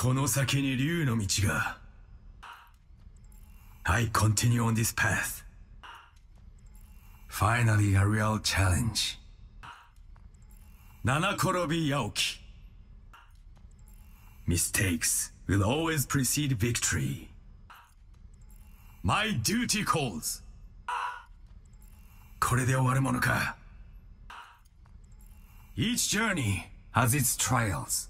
この先に竜の道が。I continue on this path. Finally a real challenge. Mistakes will always precede victory. My duty calls. Each journey has its trials.